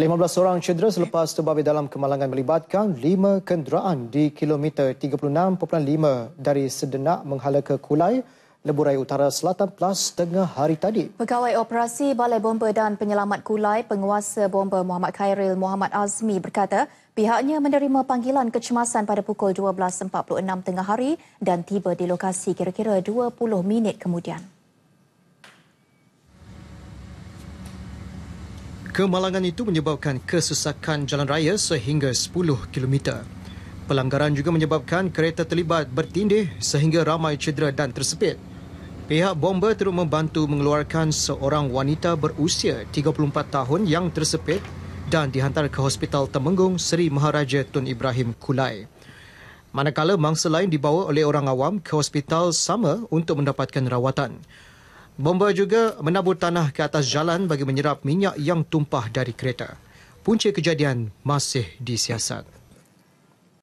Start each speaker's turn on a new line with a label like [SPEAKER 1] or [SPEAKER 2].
[SPEAKER 1] 15 orang cedera selepas terbabit dalam kemalangan melibatkan 5 kenderaan di kilometer 36.5 dari Sedenak menghala ke Kulai, Leburai Utara Selatan Plus tengah hari tadi.
[SPEAKER 2] Pegawai Operasi Balai Bomba dan Penyelamat Kulai, Penguasa Bomba Muhammad Khairil Muhammad Azmi berkata, pihaknya menerima panggilan kecemasan pada pukul 12.46 tengah hari dan tiba di lokasi kira-kira 20 minit kemudian.
[SPEAKER 1] Kemalangan itu menyebabkan kesesakan jalan raya sehingga 10 km. Pelanggaran juga menyebabkan kereta terlibat bertindih sehingga ramai cedera dan tersepit. Pihak bomba turut membantu mengeluarkan seorang wanita berusia 34 tahun yang tersepit dan dihantar ke Hospital Temenggung Seri Maharaja Tun Ibrahim Kulai. Manakala mangsa lain dibawa oleh orang awam ke hospital sama untuk mendapatkan rawatan. Bomba juga menabur tanah ke atas jalan bagi menyerap minyak yang tumpah dari kereta. Punca kejadian masih disiasat.